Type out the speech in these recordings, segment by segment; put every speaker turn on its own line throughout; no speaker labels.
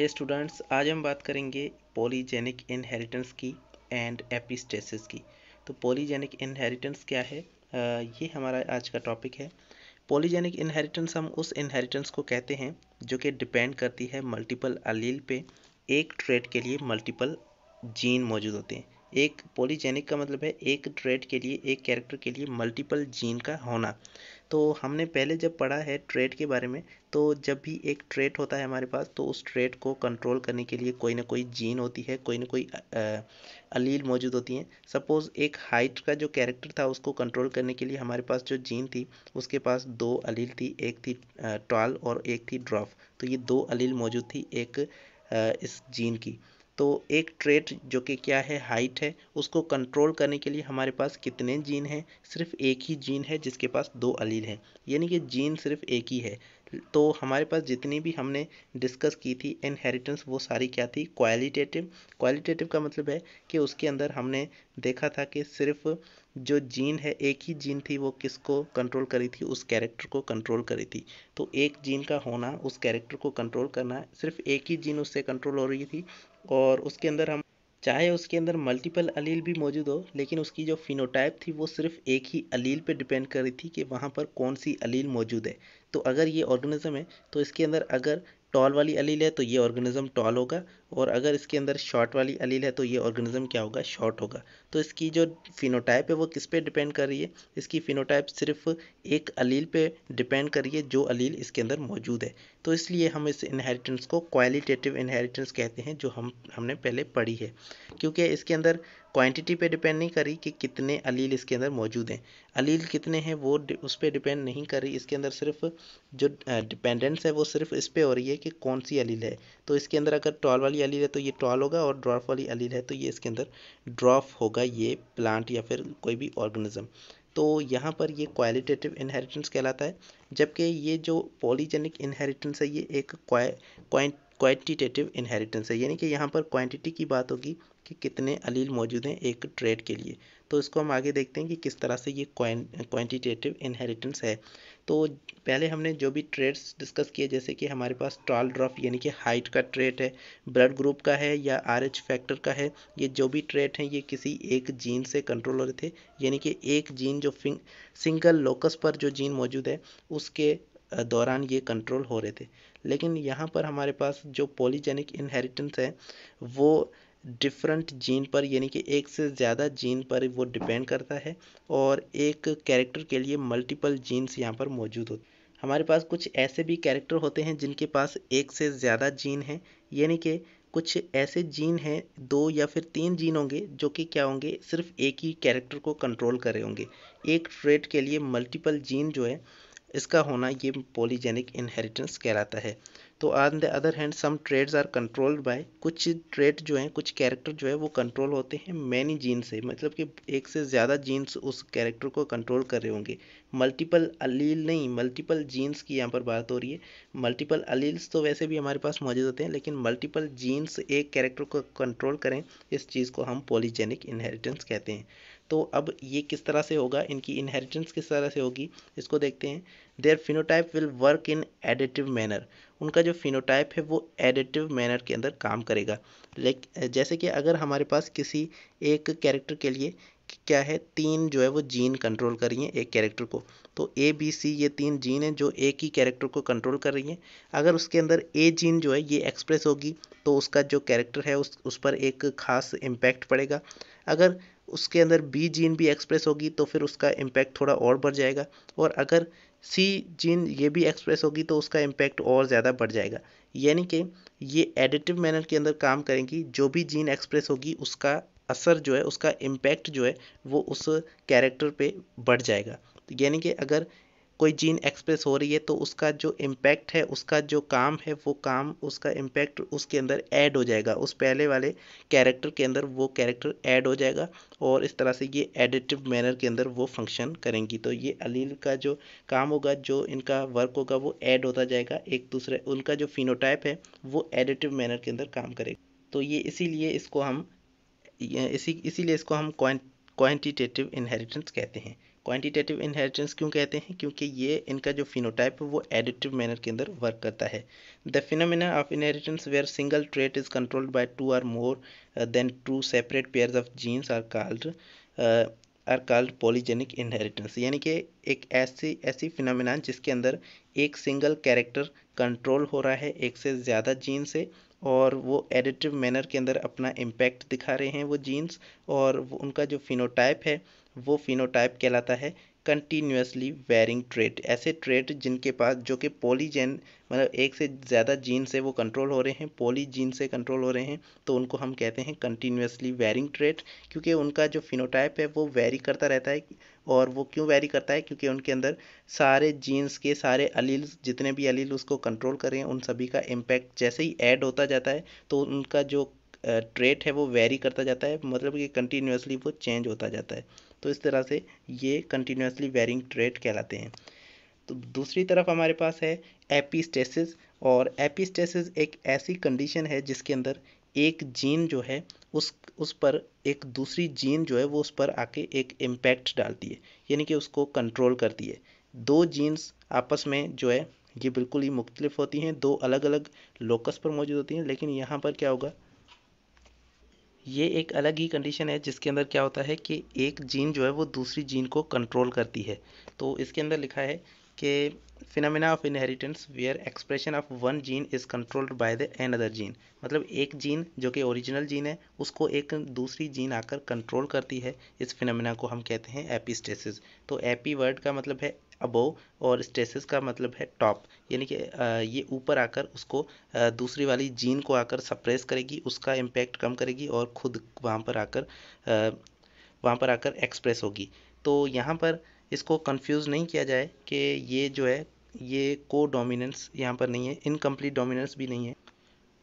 हे hey students आज हम बात करेंगे पॉलीजेनिक इनहेरिटेंस की एंड एपिस्टेसिस की तो पॉलीजेनिक इनहेरिटेंस क्या है आ, ये हमारा आज का टॉपिक है पॉलीजेनिक इनहेरिटेंस हम उस इनहेरिटेंस को कहते हैं जो कि डिपेंड करती है मल्टीपल अलील पे एक ट्रेड के लिए मल्टीपल जीन मौजूद होते हैं एक पॉलीजेनिक का मतलब है एक ट्रेड के लिए एक कैरेक्टर के लिए मल्टीपल जीन का होना तो हमने पहले जब पढ़ा है ट्रेड के बारे में तो जब भी एक ट्रेड होता है हमारे पास तो उस ट्रेड को कंट्रोल करने के लिए कोई ना कोई जीन होती है कोई ना कोई अलील मौजूद होती हैं सपोज़ एक हाइट का जो कैरेक्टर था उसको कंट्रोल करने के लिए हमारे पास जो जीन थी उसके पास दो अलील थी एक थी टॉल और एक थी ड्रॉफ तो ये दो अलील मौजूद थी एक इस जीन की तो एक ट्रेट जो कि क्या है हाइट है उसको कंट्रोल करने के लिए हमारे पास कितने जीन हैं सिर्फ एक ही जीन है जिसके पास दो अलील हैं यानी कि जीन सिर्फ एक ही है तो हमारे पास जितनी भी हमने डिस्कस की थी इनहेरिटेंस वो सारी क्या थी क्वालिटेटिव क्वालिटेटिव का मतलब है कि उसके अंदर हमने देखा था कि सिर्फ जो जीन है एक ही जीन थी वो किसको कंट्रोल करी थी उस कैरेक्टर को कंट्रोल करी थी तो एक जीन का होना उस कैरेक्टर को कंट्रोल करना सिर्फ एक ही जीन उससे कंट्रोल हो रही थी और उसके अंदर हम चाहे उसके अंदर मल्टीपल अलील भी मौजूद हो लेकिन उसकी जो फिनोटाइप थी वो सिर्फ एक ही अलील पे डिपेंड कर रही थी कि वहाँ पर कौन सी अलील मौजूद है तो अगर ये ऑर्गेनिज्म है तो इसके अंदर अगर टॉल वाली अलील है तो ये ऑर्गेनिज्म टॉल होगा और अगर इसके अंदर शॉर्ट वाली अलील है तो ये ऑर्गेनिज्म क्या होगा शॉर्ट होगा तो इसकी जो फिनोटाइप है वो किस पे डिपेंड कर रही है इसकी फिनोटाइप सिर्फ एक अलील पे डिपेंड कर रही है जो अलील इसके अंदर मौजूद है तो इसलिए हम इस इनहेरिटेंस को क्वालिटेटिव इनहेरिटेंस कहते हैं जो हम हमने पहले पढ़ी है क्योंकि इसके अंदर क्वांटिटी पे डिपेंड नहीं करी कि कितने अलील इसके अंदर मौजूद हैं अलील कितने हैं वो उस पर डिपेंड नहीं कर रही इसके अंदर सिर्फ जो डिपेंडेंस है वो सिर्फ इस पर हो रही है कि कौन सी अलील है तो इसके अंदर अगर टॉल वाली अलील है तो ये टॉल होगा और ड्रॉफ वाली अलील है तो ये इसके अंदर ड्रॉफ होगा ये प्लांट या फिर कोई भी ऑर्गेनिज्म तो यहाँ पर ये क्वालिटेटिव इन्हेरिटेंस कहलाता है जबकि ये जो पॉलीजेनिक इन्हेरिटेंस है ये एक क्वांटिटेटिव इनहेरिटेंस है यानी कि यहाँ पर क्वांटिटी की बात होगी कि कितने अलील मौजूद हैं एक ट्रेड के लिए तो इसको हम आगे देखते हैं कि किस तरह से ये क्वांटिटेटिव इनहेरिटेंस है तो पहले हमने जो भी ट्रेड्स डिस्कस किए जैसे कि हमारे पास टॉल ड्रॉफ यानी कि हाइट का ट्रेड है ब्लड ग्रुप का है या आर एच फैक्टर का है ये जो भी ट्रेड हैं ये किसी एक जीन से कंट्रोल हो रहे थे यानी कि एक जीन जो सिंगल लोकस पर जो जीन मौजूद है उसके दौरान ये कंट्रोल हो रहे थे लेकिन यहाँ पर हमारे पास जो पॉलीजेनिक इनहेरिटेंस है वो डिफरेंट जीन पर यानी कि एक से ज़्यादा जीन पर वो डिपेंड करता है और एक कैरेक्टर के लिए मल्टीपल जीन्स यहाँ पर मौजूद होते हमारे पास कुछ ऐसे भी कैरेक्टर होते हैं जिनके पास एक से ज़्यादा जीन हैं यानी कि कुछ ऐसे जीन हैं दो या फिर तीन जीन होंगे जो कि क्या होंगे सिर्फ एक ही कैरेक्टर को कंट्रोल करे होंगे एक ट्रेड के लिए मल्टीपल जीन जो है इसका होना ये पॉलीजेनिक इनहेरिटेंस कहलाता है तो on the other hand some traits are controlled by कुछ ट्रेड जो हैं कुछ कैरेक्टर जो है वो कंट्रोल होते हैं मैनी जीन से मतलब कि एक से ज़्यादा जीन्स उस कैरेक्टर को कंट्रोल कर रहे होंगे मल्टीपल अलील नहीं मल्टीपल जीन्स की यहाँ पर बात हो रही है मल्टीपल अलील्स तो वैसे भी हमारे पास मौजूद होते हैं लेकिन मल्टीपल जीन्स एक कैरेक्टर को कंट्रोल करें इस चीज़ को हम पॉलीजेनिक इनहेरिटेंस कहते हैं तो अब ये किस तरह से होगा इनकी इनहेरिटेंस किस तरह से होगी इसको देखते हैं there phenotype will work in additive manner उनका जो फिनोटाइप है वो एडिटिव मैनर के अंदर काम करेगा लाइक जैसे कि अगर हमारे पास किसी एक कैरेक्टर के लिए क्या है तीन जो है वो जीन कंट्रोल कर रही हैं एक कैरेक्टर को तो ए बी सी ये तीन जीन हैं जो एक ही कैरेक्टर को कंट्रोल कर रही हैं अगर उसके अंदर ए जीन जो है ये एक्सप्रेस होगी तो उसका जो कैरेक्टर है उस उस पर एक खास इम्पैक्ट पड़ेगा अगर उसके अंदर बी जीन भी एक्सप्रेस होगी तो फिर उसका इम्पैक्ट थोड़ा और बढ़ जाएगा और अगर सी जीन ये भी एक्सप्रेस होगी तो उसका इम्पैक्ट और ज़्यादा बढ़ जाएगा यानी कि ये एडिटिव मैनर के अंदर काम करेंगी जो भी जीन एक्सप्रेस होगी उसका असर जो है उसका इम्पैक्ट जो है वो उस कैरेक्टर पे बढ़ जाएगा यानी कि अगर कोई जीन एक्सप्रेस हो रही है तो उसका जो इम्पैक्ट है उसका जो काम है वो काम उसका इम्पैक्ट उसके अंदर ऐड हो जाएगा उस पहले वाले कैरेक्टर के अंदर वो कैरेक्टर ऐड हो जाएगा और इस तरह से ये एडिटिव मैनर के अंदर वो फंक्शन करेंगी तो ये अलील का जो काम होगा जो इनका वर्क होगा वो ऐड होता जाएगा एक दूसरे उनका जो फिनोटाइप है वो एडिटिव मैनर के अंदर काम करेगा तो ये इसीलिए इसको हम इसी इसीलिए इसको हम क्वान्टिटेटिव इन्हेरिटेंस कहते हैं क्वांटिटेटिव इनहेरिटेंस क्यों कहते हैं क्योंकि ये इनका जो फिनोटाइप है वो एडिटिव मैनर के अंदर वर्क करता है the phenomena of inheritance where single trait is controlled by two or more than two separate pairs of genes are called are called polygenic inheritance यानी कि एक ऐसी ऐसी फिनोमिना जिसके अंदर एक सिंगल कैरेक्टर कंट्रोल हो रहा है एक से ज़्यादा जीन से और वो एडिटिव मैनर के अंदर अपना इम्पैक्ट दिखा रहे हैं वो जीन्स और उनका जो फिनोटाइप है वो फिनोटाइप कहलाता है कंटिन्यूसली वेयरिंग ट्रेड ऐसे ट्रेड जिनके पास जो कि पॉलीजेन मतलब एक से ज़्यादा जीन से वो कंट्रोल हो रहे हैं पॉली जीन से कंट्रोल हो रहे हैं तो उनको हम कहते हैं कंटिन्यूसली वेयरिंग ट्रेड क्योंकि उनका जो फिनोटाइप है वो वेरी करता रहता है और वो क्यों वेरी करता है क्योंकि उनके अंदर सारे जीन्स के सारे अलील जितने भी अलील उसको कंट्रोल कर रहे हैं उन सभी का इम्पैक्ट जैसे ही ऐड होता जाता है तो उनका जो ट्रेट है वो वेरी करता जाता है मतलब कि कंटिन्यूसली वो चेंज होता जाता है तो इस तरह से ये कंटिन्यूसली वेरिंग ट्रेट कहलाते हैं तो दूसरी तरफ हमारे पास है एपीस्टेसिस और एपीस्टेसिस एक ऐसी कंडीशन है जिसके अंदर एक जीन जो है उस उस पर एक दूसरी जीन जो है वो उस पर आके एक इम्पैक्ट डालती है यानी कि उसको कंट्रोल करती है दो जीन्स आपस में जो है ये बिल्कुल ही मुख्तलिफ होती हैं दो अलग अलग लोकस पर मौजूद होती हैं लेकिन यहाँ पर क्या होगा ये एक अलग ही कंडीशन है जिसके अंदर क्या होता है कि एक जीन जो है वो दूसरी जीन को कंट्रोल करती है तो इसके अंदर लिखा है के phenomena of inheritance where expression of one gene is controlled by the another gene मतलब एक जीन जो कि ओरिजिनल जीन है उसको एक दूसरी जीन आकर कंट्रोल करती है इस फिनमिना को हम कहते हैं एपिस्टेसिस तो एपी वर्ड का मतलब है अबोव और स्टेसिस का मतलब है टॉप यानी कि ये ऊपर आकर उसको दूसरी वाली जीन को आकर सप्रेस करेगी उसका इम्पैक्ट कम करेगी और खुद वहाँ पर आकर वहाँ पर आकर एक्सप्रेस होगी तो यहाँ पर इसको कंफ्यूज नहीं किया जाए कि ये जो है ये को डोमिनेंस यहाँ पर नहीं है इनकम्प्लीट डोमिनेंस भी नहीं है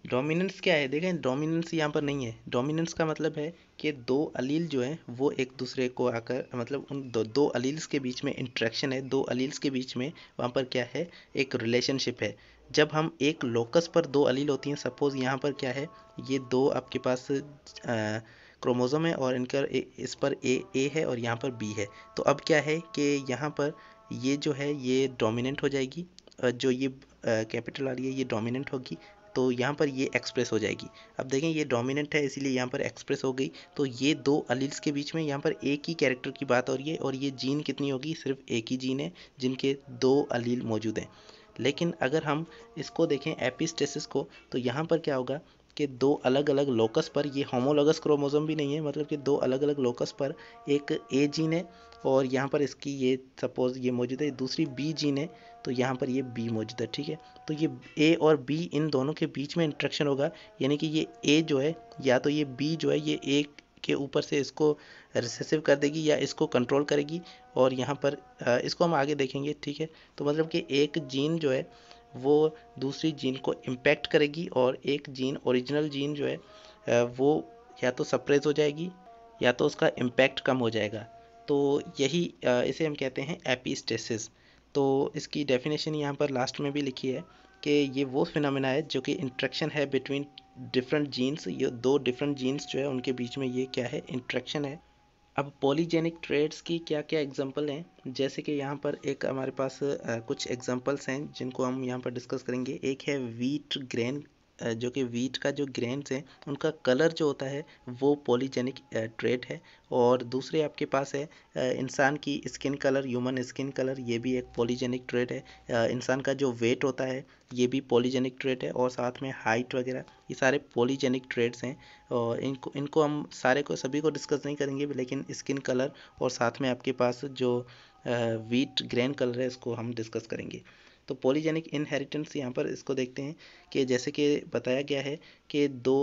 डोमिनेंस क्या है देखें डोमिनेंस यहाँ पर नहीं है डोमिनेंस का मतलब है कि दो अलील जो है वो एक दूसरे को आकर मतलब उन दो, दो अलील्स के बीच में इंट्रैक्शन है दो अलील्स के बीच में वहाँ पर क्या है एक रिलेशनशिप है जब हम एक लोकस पर दो अलील होती हैं सपोज़ यहाँ पर क्या है ये दो आपके पास आ, क्रोमोज़ोम है और इनका इस पर ए ए है और यहाँ पर बी है तो अब क्या है कि यहाँ पर ये जो है ये डोमिनेंट हो जाएगी जो ये कैपिटल आ रही है ये डोमिनेंट होगी तो यहाँ पर ये एक्सप्रेस हो जाएगी अब देखें ये डोमिनेंट है इसीलिए यहाँ पर एक्सप्रेस हो गई तो ये दो अलील्स के बीच में यहाँ पर एक ही कैरेक्टर की बात हो रही है और ये जीन कितनी होगी सिर्फ एक ही जीन है जिनके दो अलील मौजूद हैं लेकिन अगर हम इसको देखें एपिस्टेसिस को तो यहाँ पर क्या होगा कि दो अलग अलग लोकस पर ये होमोलोगस क्रोमोज़ोम भी नहीं है मतलब कि दो अलग अलग लोकस पर एक ए जीन है और यहाँ पर इसकी ये सपोज़ ये मौजूद है दूसरी बी जीन है तो यहाँ पर ये बी मौजूद है ठीक है तो ये ए और बी इन दोनों के बीच में इंट्रेक्शन होगा यानी कि ये ए जो है या तो ये बी जो है ये ए के ऊपर से इसको रिसेसिव कर देगी या इसको कंट्रोल करेगी और यहाँ पर इसको हम आगे देखेंगे ठीक है तो मतलब कि एक जीन जो है वो दूसरी जीन को इम्पैक्ट करेगी और एक जीन ओरिजिनल जीन जो है वो या तो सप्रेस हो जाएगी या तो उसका इम्पैक्ट कम हो जाएगा तो यही इसे हम कहते हैं एपीस्टेसिस तो इसकी डेफिनेशन यहाँ पर लास्ट में भी लिखी है कि ये वो फिनमिना है जो कि इंट्रैक्शन है बिटवीन डिफरेंट जीन्स ये दो डिफरेंट जीन्स जो है उनके बीच में ये क्या है इंट्रैक्शन है अब पॉलीजेनिक ट्रेड्स की क्या क्या एग्जांपल हैं जैसे कि यहाँ पर एक हमारे पास कुछ एग्जांपल्स हैं जिनको हम यहाँ पर डिस्कस करेंगे एक है वीट ग्रेन जो कि वीट का जो ग्रेन्स है उनका कलर जो होता है वो पॉलीजेनिक ट्रेड है और दूसरे आपके पास है इंसान की skin colour human skin colour ये भी एक पॉलीजेनिक ट्रेड है इंसान का जो वेट होता है ये भी पॉलीजेनिक ट्रेड है और साथ में हाइट वगैरह ये सारे पॉलीजेनिक ट्रेड्स हैं और इनको इनको हम सारे को सभी को डिस्कस नहीं करेंगे लेकिन स्किन कलर और साथ में आपके पास जो वीट ग्रेन कलर है इसको हम डिस्कस करेंगे तो पॉलीजेनिक इनहेरिटेंस यहाँ पर इसको देखते हैं कि जैसे कि बताया गया है कि दो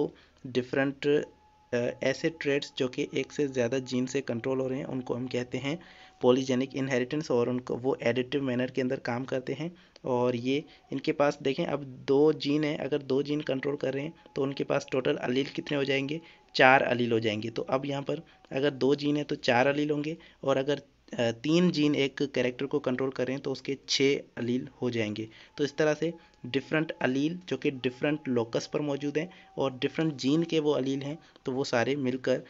डिफरेंट ऐसे ट्रेड्स जो कि एक से ज़्यादा जीन से कंट्रोल हो रहे हैं उनको हम कहते हैं पॉलीजेनिक इनहेरिटेंस और उनको वो एडिटिव मैनर के अंदर काम करते हैं और ये इनके पास देखें अब दो जीन है अगर दो जीन कंट्रोल कर रहे हैं तो उनके पास टोटल अलील कितने हो जाएंगे चार अलील हो जाएंगे तो अब यहाँ पर अगर दो जीन है तो चार अलील होंगे और अगर तीन जीन एक कैरेक्टर को कंट्रोल करें तो उसके छः अलील हो जाएंगे तो इस तरह से डिफरेंट अलील जो कि डिफरेंट लोकस पर मौजूद हैं और डिफरेंट जीन के वो अलील हैं तो वो सारे मिलकर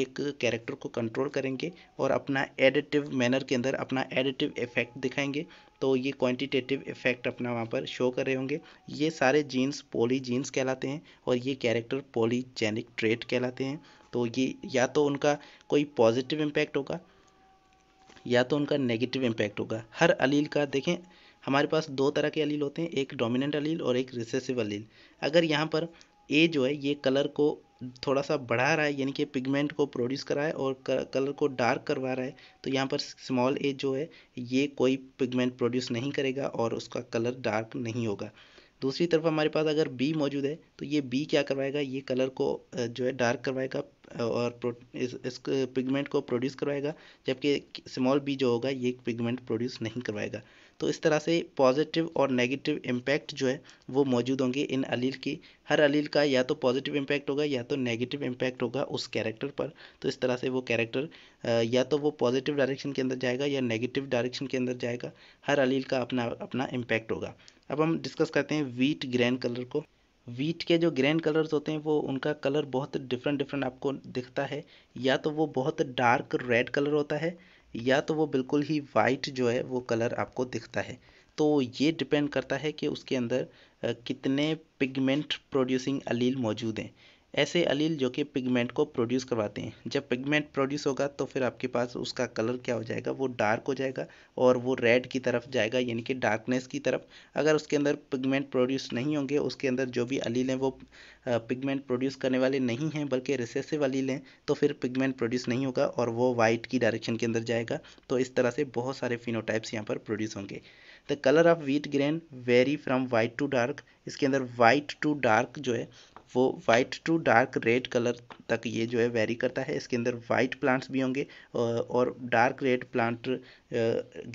एक कैरेक्टर को कंट्रोल करेंगे और अपना एडिटिव मैनर के अंदर अपना एडिटिव इफेक्ट दिखाएंगे तो ये क्वांटिटेटिव इफेक्ट अपना वहाँ पर शो कर रहे होंगे ये सारे जीन्स पोली जीन्स कहलाते हैं और ये कैरेक्टर पोलीजेनिक ट्रेट कहलाते हैं तो ये या तो उनका कोई पॉजिटिव इम्पैक्ट होगा या तो उनका नेगेटिव इम्पैक्ट होगा हर अलील का देखें हमारे पास दो तरह के अलील होते हैं एक डोमिनेंट अलील और एक रिसेसिव अलील अगर यहाँ पर ए जो है ये कलर को थोड़ा सा बढ़ा रहा है यानी कि पिगमेंट को प्रोड्यूस करा है और कलर को डार्क करवा रहा है तो यहाँ पर स्मॉल ए जो है ये कोई पिगमेंट प्रोड्यूस नहीं करेगा और उसका कलर डार्क नहीं होगा दूसरी तरफ हमारे पास अगर बी मौजूद है तो ये बी क्या करवाएगा ये कलर को जो है डार्क करवाएगा और इस इस पिगमेंट को प्रोड्यूस करवाएगा जबकि स्मॉल बी जो होगा ये पिगमेंट प्रोड्यूस नहीं करवाएगा तो इस तरह से पॉजिटिव और नेगेटिव इम्पैक्ट जो है वो मौजूद होंगे इन अलील की हर अलील का या तो पॉजिटिव इम्पैक्ट होगा या तो नेगेटिव इम्पैक्ट होगा उस कैरेक्टर पर तो इस तरह से वो कैरेक्टर या तो वो पॉजिटिव डायरेक्शन के अंदर जाएगा या नेगेटिव डायरेक्शन के अंदर जाएगा हर अलील का अपना अपना इम्पैक्ट होगा अब हम डिस्कस करते हैं वीट ग्रैन कलर को वीट के जो ग्रैंड कलर्स होते हैं वो उनका कलर बहुत डिफरेंट डिफरेंट आपको दिखता है या तो वो बहुत डार्क रेड कलर होता है या तो वो बिल्कुल ही वाइट जो है वो कलर आपको दिखता है तो ये डिपेंड करता है कि उसके अंदर कितने पिगमेंट प्रोड्यूसिंग अलील मौजूद हैं ऐसे अलील जो कि पिगमेंट को प्रोड्यूस करवाते हैं जब पिगमेंट प्रोड्यूस होगा तो फिर आपके पास उसका कलर क्या हो जाएगा वो डार्क हो जाएगा और वो रेड की तरफ जाएगा यानी कि डार्कनेस की तरफ अगर उसके अंदर पिगमेंट प्रोड्यूस नहीं होंगे उसके अंदर जो भी अलील हैं वो पिगमेंट प्रोड्यूस करने वाले नहीं हैं बल्कि रिसेसिव अलील हैं तो फिर पिगमेंट प्रोड्यूस नहीं होगा और वो वाइट की डायरेक्शन के अंदर जाएगा तो इस तरह से बहुत सारे फिनोटाइप्स यहाँ पर प्रोड्यूस होंगे the colour of wheat grain vary from white to dark इसके अंदर वाइट टू डार्क जो है वो white to dark red colour तक ये जो है वेरी करता है इसके अंदर वाइट प्लांट्स भी होंगे और dark red plant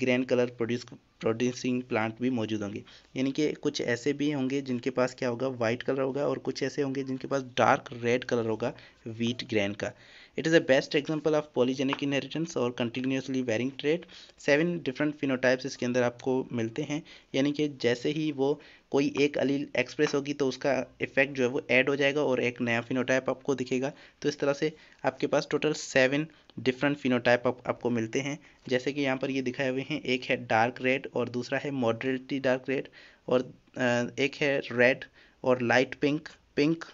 grain colour produce producing plant भी मौजूद होंगे यानी कि कुछ ऐसे भी होंगे जिनके पास क्या होगा वाइट कलर होगा और कुछ ऐसे होंगे जिनके पास डार्क रेड कलर होगा वीट ग्रैन का It is the best example of polygenic inheritance और continuously varying trait seven different phenotypes इसके अंदर आपको मिलते हैं यानी कि जैसे ही वो कोई एक अलील एक्सप्रेस होगी तो उसका इफेक्ट जो है वो ऐड हो जाएगा और एक नया फिनोटाइप आपको दिखेगा तो इस तरह से आपके पास टोटल सेवन डिफरेंट फिनोटाइप आप, आपको मिलते हैं जैसे कि यहाँ पर ये दिखाए हुए हैं एक है डार्क रेड और दूसरा है मॉडरेटली डार्क रेड और एक है रेड और लाइट पिंक पिंक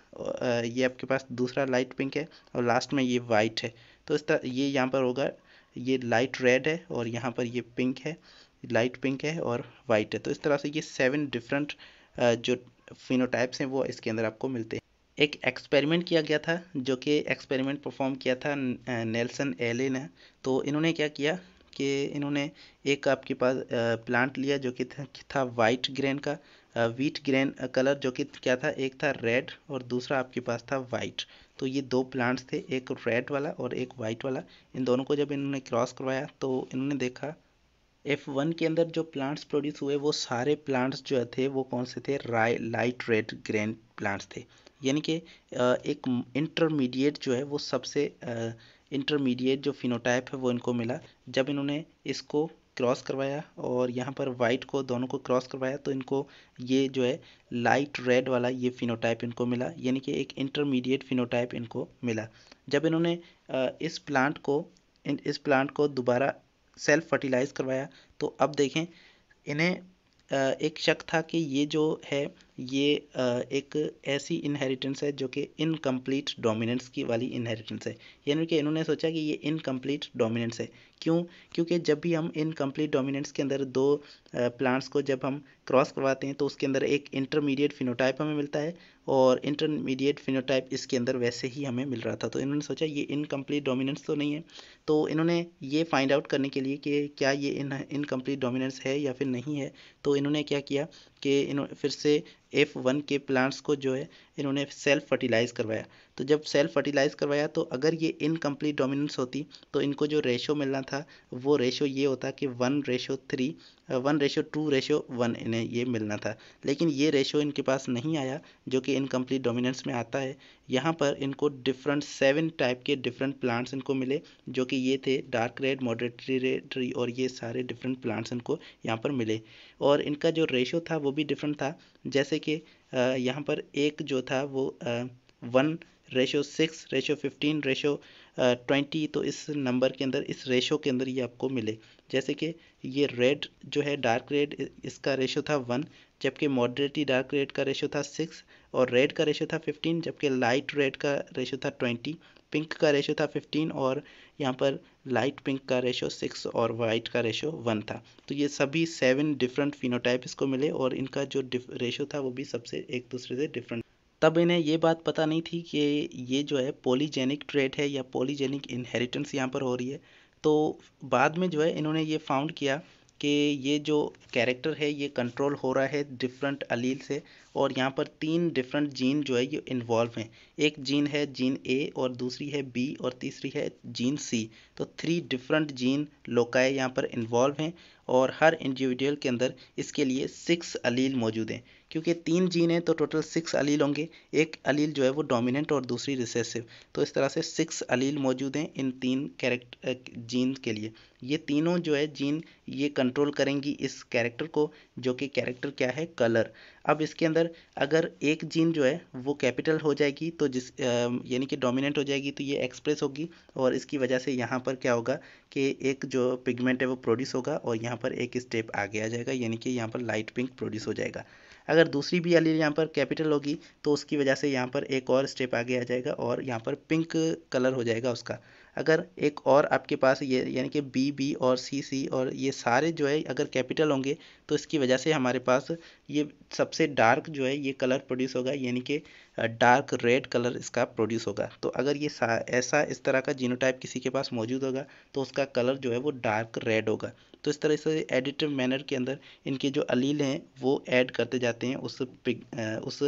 ये आपके पास दूसरा लाइट पिंक है और लास्ट में ये वाइट है तो इस तरह ये यहाँ पर होगा ये लाइट रेड है और यहाँ पर ये पिंक है लाइट पिंक है और वाइट है तो इस तरह से ये सेवन डिफरेंट जो फिनोटाइप्स हैं वो इसके अंदर आपको मिलते हैं एक एक्सपेरिमेंट किया गया था जो कि एक्सपेरिमेंट परफॉर्म किया था नेल्सन एले ने तो इन्होंने क्या किया कि इन्होंने एक आपके पास प्लांट लिया जो कि था वाइट ग्रेन का व्हीट ग्रेन कलर जो कि क्या था एक था रेड और दूसरा आपके पास था वाइट तो ये दो प्लांट्स थे एक रेड वाला और एक वाइट वाला इन दोनों को जब इन्होंने क्रॉस करवाया तो इन्होंने देखा एफ वन के अंदर जो प्लांट्स प्रोड्यूस हुए वो सारे प्लांट्स जो थे वो कौन से थे राय लाइट रेड ग्रेन प्लांट्स थे यानी कि एक इंटरमीडिएट जो है वो सबसे इंटरमीडिएट जो फिनोटाइप है वो इनको मिला जब इन्होंने इसको क्रॉस करवाया और यहाँ पर वाइट को दोनों को क्रॉस करवाया तो इनको ये जो है लाइट रेड वाला ये फिनोटाइप इनको मिला यानी कि एक इंटरमीडिएट फिनोटाइप इनको मिला जब इन्होंने इस प्लांट को इन इस प्लांट को दोबारा सेल्फ फर्टिलाइज़ करवाया तो अब देखें इन्हें एक शक था कि ये जो है ये एक ऐसी इनहेरिटेंस है जो कि इनकम्प्लीट डोमिनेंस की वाली इनहेरिटेंस है यानी कि इन्होंने सोचा कि ये इनकम्प्लीट डोमिनेंस है क्यों क्योंकि जब भी हम इनकम्प्लीट डोमिनेंस के अंदर दो प्लांट्स को जब हम क्रॉस करवाते हैं तो उसके अंदर एक इंटरमीडिएट फिनोटाइप हमें मिलता है और इंटरमीडिएट फिनोटाइप इसके अंदर वैसे ही हमें मिल रहा था तो इन्होंने सोचा ये इनकम्प्लीट डोमिनेंस तो नहीं है तो इन्होंने ये फाइंड आउट करने के लिए कि क्या ये इन इनकम्प्लीट डोमिनेंस है या फिर नहीं है तो इन्होंने क्या किया कि इन्हों फिर से एफ़ वन के प्लांट्स को जो है इन्होंने सेल्फ फर्टिलाइज़ करवाया तो जब सेल्फ फर्टिलाइज़ करवाया तो अगर ये इनकम्प्लीट डोमिनेंस होती तो इनको जो रेशो मिलना था वो रेशो ये होता कि one ratio three one ratio two ratio one इन्हें ये मिलना था लेकिन ये रेशो इनके पास नहीं आया जो कि इनकम्प्लीट डोमिनेंस में आता है यहाँ पर इनको डिफरेंट सेवन टाइप के डिफरेंट प्लांट्स इनको मिले जो कि ये थे डार्क रेड मॉडरेटरी रेड और ये सारे डिफरेंट प्लांट्स इनको यहाँ पर मिले और इनका जो रेशो था वो भी डिफरेंट था जैसे कि यहाँ पर एक जो था वो one ratio six ratio fifteen ratio twenty तो इस नंबर के अंदर इस रेशो के अंदर ये आपको मिले जैसे कि ये रेड जो है डार्क रेड इसका रेशो था वन जबकि मॉडरेटली डार्क रेड का रेशो था सिक्स और रेड का रेशो था फिफ्टीन जबकि लाइट रेड का रेशो था ट्वेंटी पिंक का रेशो था फिफ्टीन और यहाँ पर लाइट पिंक का रेशो सिक्स और वाइट का रेशो वन था तो ये सभी सेवन डिफरेंट फिनोटाइप इसको मिले और इनका जो रेशो था वो भी सबसे एक दूसरे से डिफरेंट तब इन्हें ये बात पता नहीं थी कि ये जो है पोलीजेनिक ट्रेड है या पोलीजेनिक इनहेरिटेंस यहाँ पर हो रही है तो बाद में जो है इन्होंने ये फाउंड किया कि ये जो कैरेक्टर है ये कंट्रोल हो रहा है डिफरेंट अलील से और यहाँ पर तीन डिफरेंट जीन जो है ये इन्वॉल्व हैं एक जीन है जीन ए और दूसरी है बी और तीसरी है जीन सी तो थ्री डिफरेंट जीन लोकाए यहाँ पर इन्वॉल्व हैं और हर इंडिविजुअल के अंदर इसके लिए सिक्स अलील मौजूद हैं क्योंकि तीन जीन है तो टोटल सिक्स अलील होंगे एक अलील जो है वो डोमिनेंट और दूसरी रिसेसिव तो इस तरह से सिक्स अलील मौजूद हैं इन तीन कैरेक्टर जीन के लिए ये तीनों जो है जीन ये कंट्रोल करेंगी इस कैरेक्टर को जो कि कैरेक्टर क्या है कलर अब इसके अंदर अगर एक जीन जो है वो कैपिटल हो जाएगी तो जिस यानी कि डोमिनेंट हो जाएगी तो ये एक्सप्रेस होगी और इसकी वजह से यहाँ पर क्या होगा कि एक जो पिगमेंट है वो प्रोड्यूस होगा और यहाँ पर एक स्टेप आगे आ जाएगा यानी कि यहाँ पर लाइट पिंक प्रोड्यूस हो जाएगा अगर दूसरी भी एल यहाँ पर कैपिटल होगी तो उसकी वजह से यहाँ पर एक और स्टेप आगे आ जाएगा और यहाँ पर पिंक कलर हो जाएगा उसका अगर एक और आपके पास ये यानी कि बी बी और सी सी और ये सारे जो है अगर कैपिटल होंगे तो इसकी वजह से हमारे पास ये सबसे डार्क जो है ये कलर प्रोड्यूस होगा यानी कि डार्क रेड कलर इसका प्रोड्यूस होगा तो अगर ये ऐसा इस तरह का जीनोटाइप किसी के पास मौजूद होगा तो उसका कलर जो है वो डार्क रेड होगा तो इस तरह से एडिटिव मैनर के अंदर इनके जो अलील हैं वो ऐड करते जाते हैं उस उस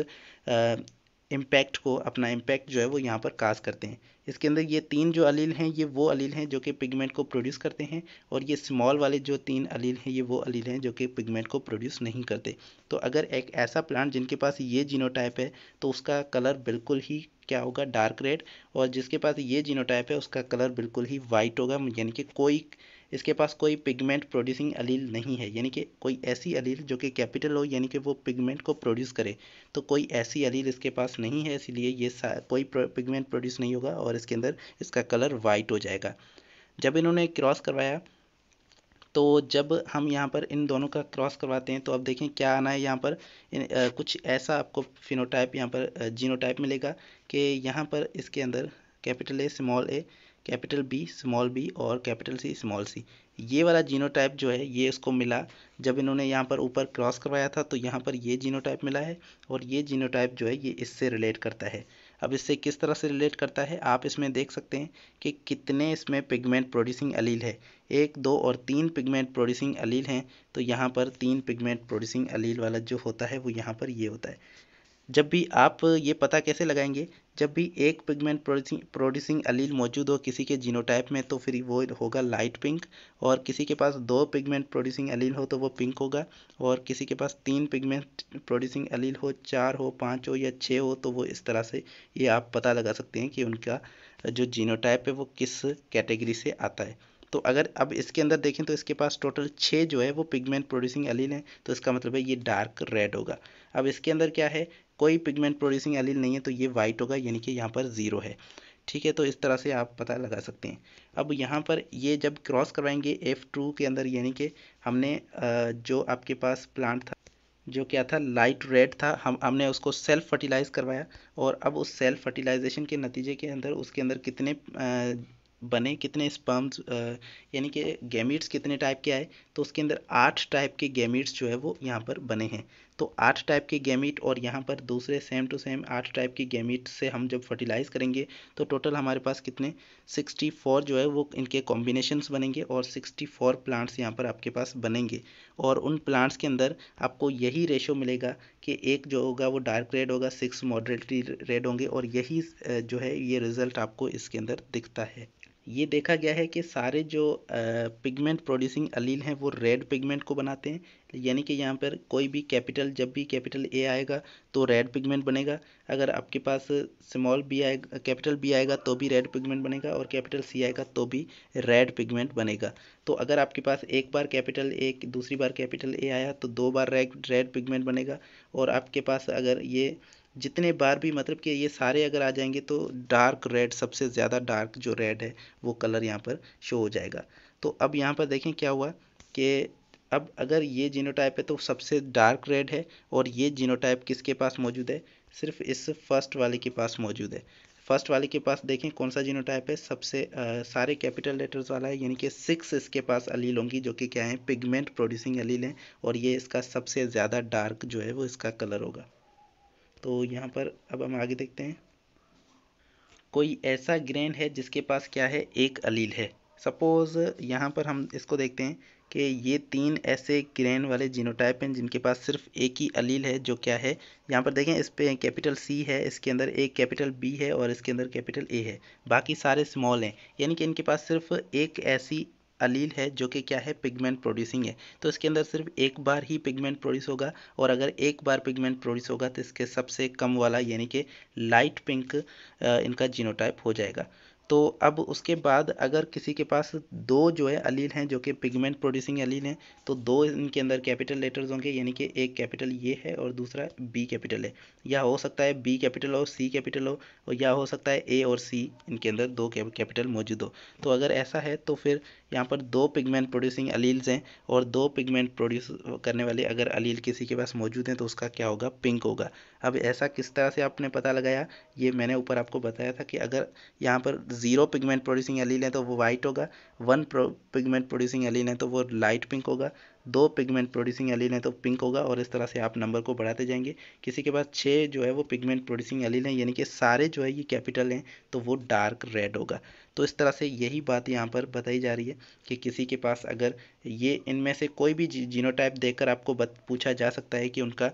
इम्पैक्ट को अपना इम्पैक्ट जो है वो यहाँ पर कास्ट करते हैं इसके अंदर ये तीन जो अलील हैं ये वो अलील हैं जो कि पिगमेंट को प्रोड्यूस करते हैं और ये स्मॉल वाले जो तीन अलील हैं ये वो अलील हैं जो कि पिगमेंट को प्रोड्यूस नहीं करते तो अगर एक ऐसा प्लांट जिनके पास ये जीनोटाइप है तो उसका कलर बिल्कुल ही क्या होगा डार्क रेड और जिसके पास ये जीनोटाइप है उसका कलर बिल्कुल ही वाइट होगा यानी कि कोई इसके पास कोई पिगमेंट प्रोड्यूसिंग अलील नहीं है यानी कि कोई ऐसी अलील जो कि कैपिटल हो यानी कि वो पिगमेंट को प्रोड्यूस करे तो कोई ऐसी अलील इसके पास नहीं है इसीलिए ये कोई पिगमेंट प्रोड्यूस नहीं होगा और इसके अंदर इसका कलर वाइट हो जाएगा जब इन्होंने क्रॉस करवाया तो जब हम यहाँ पर इन दोनों का क्रॉस करवाते हैं तो अब देखें क्या आना है यहाँ पर इन, आ, कुछ ऐसा आपको फिनोटाइप यहाँ पर जीनोटाइप मिलेगा कि यहाँ पर इसके अंदर capital A small A capital B small B और कैपिटल सी स्मॉल सी ये वाला जीनोटाइप जो है ये इसको मिला जब इन्होंने यहाँ पर ऊपर क्रॉस करवाया था तो यहाँ पर ये जीनोटाइप मिला है और ये जीनोटाइप जो है ये इससे रिलेट करता है अब इससे किस तरह से रिलेट करता है आप इसमें देख सकते हैं कि कितने इसमें पिगमेंट प्रोड्यूसिंग अलील है एक दो और तीन पिगमेंट प्रोड्यूसिंग अलील हैं तो यहाँ पर तीन पिगमेंट प्रोड्यूसिंग अलील वाला जो होता है वो यहाँ पर ये होता है जब भी आप ये पता कैसे लगाएंगे जब भी एक पिगमेंट प्रोड्यूसिंग अलील मौजूद हो किसी के जीनोटाइप में तो फिर वो होगा लाइट पिंक और किसी के पास दो पिगमेंट प्रोड्यूसिंग अलील हो तो वो पिंक होगा और किसी के पास तीन पिगमेंट प्रोड्यूसिंग अलील हो चार हो पाँच हो या छः हो तो वो इस तरह से ये आप पता लगा सकते हैं कि उनका जो जीनोटाइप है वो किस कैटेगरी से आता है तो अगर अब इसके अंदर देखें तो इसके पास टोटल छः जो है वो पिगमेंट प्रोड्यूसिंग अलील हैं तो इसका मतलब है ये डार्क रेड होगा अब इसके अंदर क्या है कोई पिगमेंट प्रोड्यूसिंग एलिल नहीं है तो ये वाइट होगा यानी कि यहाँ पर ज़ीरो है ठीक है तो इस तरह से आप पता लगा सकते हैं अब यहाँ पर ये जब क्रॉस करवाएंगे एफ़ टू के अंदर यानी कि हमने जो आपके पास प्लांट था जो क्या था लाइट रेड था हम हमने उसको सेल्फ फर्टिलाइज़ करवाया और अब उस सेल्फ फर्टिलाइजेशन के नतीजे के अंदर उसके अंदर कितने बने कितने स्पर्म्स यानी कि गैमिट्स कितने टाइप के आए तो उसके अंदर आठ टाइप के गैमीट्स जो है वो यहाँ पर बने हैं तो आठ टाइप के गेमिट और यहाँ पर दूसरे सेम टू सेम आठ टाइप की गेमिट से हम जब फर्टिलाइज़ करेंगे तो टोटल हमारे पास कितने सिक्सटी फोर जो है वो इनके कॉम्बिनेशंस बनेंगे और सिक्सटी फोर प्लांट्स यहाँ पर आपके पास बनेंगे और उन प्लांट्स के अंदर आपको यही रेशो मिलेगा कि एक जो होगा वो डार्क रेड होगा सिक्स मॉडरेटली रेड होंगे और यही जो है ये रिज़ल्ट आपको इसके अंदर दिखता है ये देखा गया है कि सारे जो पिगमेंट प्रोड्यूसिंग अलील हैं वो रेड पिगमेंट को बनाते हैं यानी कि यहाँ पर कोई भी कैपिटल जब भी कैपिटल ए आएगा तो रेड पिगमेंट बनेगा अगर आपके पास स्मॉल बी आएगा कैपिटल बी आएगा तो भी रेड पिगमेंट बनेगा और कैपिटल सी आएगा तो भी रेड पिगमेंट बनेगा तो अगर आपके पास एक बार कैपिटल ए दूसरी बार कैपिटल ए आया तो दो बार रेड रेड पिगमेंट बनेगा और आपके पास अगर ये जितने बार भी मतलब कि ये सारे अगर आ जाएंगे तो डार्क रेड सबसे ज़्यादा डार्क जो रेड है वो कलर यहाँ पर शो हो जाएगा तो अब यहाँ पर देखें क्या हुआ कि अब अगर ये जीनोटाइप है तो सबसे डार्क रेड है और ये जीनोटाइप किसके पास मौजूद है सिर्फ इस फर्स्ट वाले के पास मौजूद है फर्स्ट वाले के पास देखें कौन सा जीनोटाइप है सबसे आ, सारे कैपिटल लेटर्स वाला है यानी कि सिक्स इसके पास अलील होंगी जो कि क्या है पिगमेंट प्रोड्यूसिंग अलील हैं और ये इसका सबसे ज़्यादा डार्क जो है वो इसका कलर होगा तो यहाँ पर अब हम आगे देखते हैं कोई ऐसा ग्रेन है जिसके पास क्या है एक अलील है सपोज़ यहाँ पर हम इसको देखते हैं कि ये तीन ऐसे ग्रेन वाले जीनोटाइप हैं जिनके पास सिर्फ एक ही अलील है जो क्या है यहाँ पर देखें इस पर कैपिटल सी है इसके अंदर एक कैपिटल बी है और इसके अंदर कैपिटल ए है बाकी सारे स्मॉल हैं यानी कि इनके पास सिर्फ एक ऐसी अलील है जो कि क्या है पिगमेंट प्रोड्यूसिंग है तो इसके अंदर सिर्फ एक बार ही पिगमेंट प्रोड्यूस होगा और अगर एक बार पिगमेंट प्रोड्यूस होगा तो इसके सबसे कम वाला यानी कि लाइट पिंक इनका जीनोटाइप हो जाएगा तो अब उसके बाद अगर किसी के पास दो जो है अलील हैं जो कि पिगमेंट प्रोड्यूसिंग अलील हैं तो दो इनके अंदर कैपिटल लेटर्स होंगे यानी कि एक कैपिटल ये है और दूसरा बी कैपिटल है या हो सकता है बी कैपिटल हो सी कैपिटल हो और या हो सकता है ए और सी इनके अंदर दो कैपिटल मौजूद हो तो अगर ऐसा है तो फिर यहाँ पर दो पिगमेंट प्रोड्यूसिंग अलील्स हैं और दो पिगमेंट प्रोड्यूस करने वाले अगर अलील किसी के पास मौजूद हैं तो उसका क्या होगा पिंक होगा अब ऐसा किस तरह से आपने पता लगाया ये मैंने ऊपर आपको बताया था कि अगर यहाँ पर जीरो पिगमेंट प्रोड्यूसिंग एलील है तो वो वाइट होगा वन पिगमेंट प्रोड्यूसिंग एलील है तो वो लाइट पिंक होगा दो पिगमेंट प्रोड्यूसिंग एलील है तो पिंक होगा और इस तरह से आप नंबर को बढ़ाते जाएंगे किसी के पास छः जो है वो पिगमेंट प्रोड्यूसिंग एलील है यानी कि सारे जो है ये कैपिटल हैं तो वो डार्क रेड होगा तो इस तरह से यही बात यहाँ पर बताई जा रही है कि किसी के पास अगर ये इनमें से कोई भी जीनोटाइप देखकर आपको बत, पूछा जा सकता है कि उनका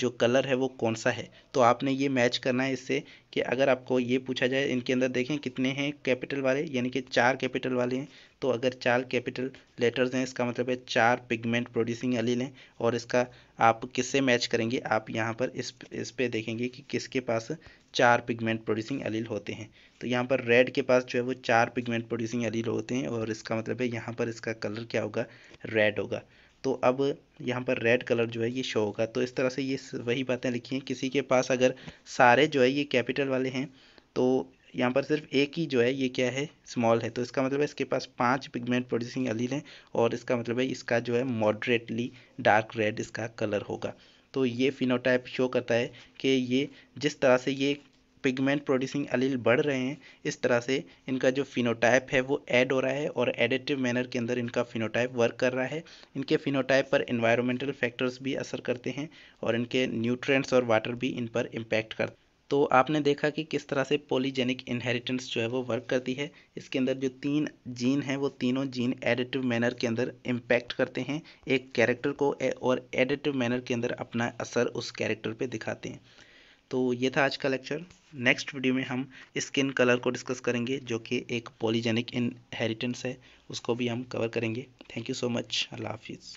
जो कलर है वो कौन सा है तो आपने ये मैच करना है इससे कि अगर आपको ये पूछा जाए इनके अंदर देखें कितने हैं कैपिटल वाले यानी कि चार कैपिटल वाले हैं तो अगर चार कैपिटल लेटर्स हैं इसका मतलब है चार पिगमेंट प्रोड्यूसिंग अलील हैं और इसका आप किससे मैच करेंगे आप यहाँ पर इस इस पे देखेंगे कि किसके पास चार पिगमेंट प्रोड्यूसिंग अलील होते हैं तो यहाँ पर रेड के पास जो है वो चार पिगमेंट प्रोड्यूसिंग अलील होते हैं और इसका मतलब है यहाँ पर इसका कलर क्या होगा रेड होगा तो अब यहाँ पर रेड कलर जो है ये शो होगा तो इस तरह से ये वही बातें लिखी हैं किसी के पास अगर सारे जो है ये कैपिटल वाले हैं तो यहाँ पर सिर्फ एक ही जो है ये क्या है स्मॉल है तो इसका मतलब है इसके पास पांच पिगमेंट प्रोड्यूसिंग अलील हैं और इसका मतलब है इसका जो है मॉडरेटली डार्क रेड इसका कलर होगा तो ये फिनोटाइप शो करता है कि ये जिस तरह से ये पिगमेंट प्रोड्यूसिंग अलील बढ़ रहे हैं इस तरह से इनका जो फिनोटाइप है वो ऐड हो रहा है और एडिटिव मैनर के अंदर इनका फिनोटाइप वर्क कर रहा है इनके फिनोटाइप पर इन्वायरमेंटल फैक्टर्स भी असर करते हैं और इनके न्यूट्रेंट्स और वाटर भी इन पर इम्पैक्ट करते हैं तो आपने देखा कि किस तरह से पॉलीजेनिक इनहेरिटेंस जो है वो वर्क करती है इसके अंदर जो तीन जीन हैं वो तीनों जीन एडिटिव मैनर के अंदर इम्पैक्ट करते हैं एक कैरेक्टर को और एडिटिव मैनर के अंदर अपना असर उस कैरेक्टर पे दिखाते हैं तो ये था आज का लेक्चर नेक्स्ट वीडियो में हम स्किन कलर को डिस्कस करेंगे जो कि एक पॉलीजेनिक इनहेरिटेंस है उसको भी हम कवर करेंगे थैंक यू सो मच अल्लाह हाफिज़